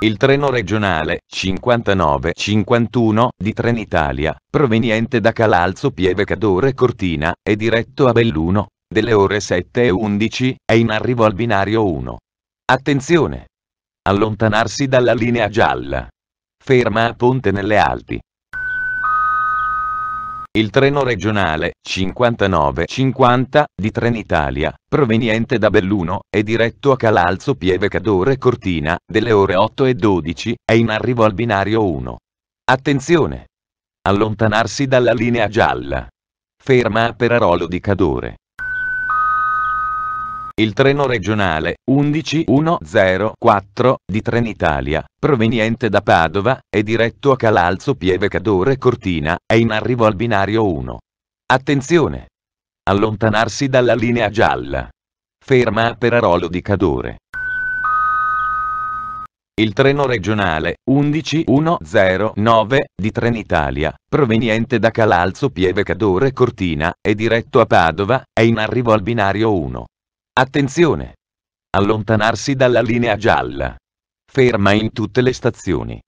Il treno regionale 5951 di Trenitalia, proveniente da Calalzo Pieve Cadore Cortina, è diretto a Belluno, delle ore 7 e 11, è in arrivo al binario 1. Attenzione! Allontanarsi dalla linea gialla. Ferma a Ponte nelle Alpi il treno regionale 5950 di Trenitalia, proveniente da Belluno è diretto a Calalzo Pieve Cadore Cortina, delle ore 8 e 12, è in arrivo al binario 1. Attenzione! Allontanarsi dalla linea gialla. Ferma a Perarolo di Cadore il treno regionale 11104 di Trenitalia, proveniente da Padova, è diretto a Calalzo Pieve Cadore Cortina, è in arrivo al binario 1. Attenzione! Allontanarsi dalla linea gialla. Ferma a Perarolo di Cadore. Il treno regionale 11109 di Trenitalia, proveniente da Calalzo Pieve Cadore Cortina, è diretto a Padova, è in arrivo al binario 1. Attenzione! Allontanarsi dalla linea gialla. Ferma in tutte le stazioni.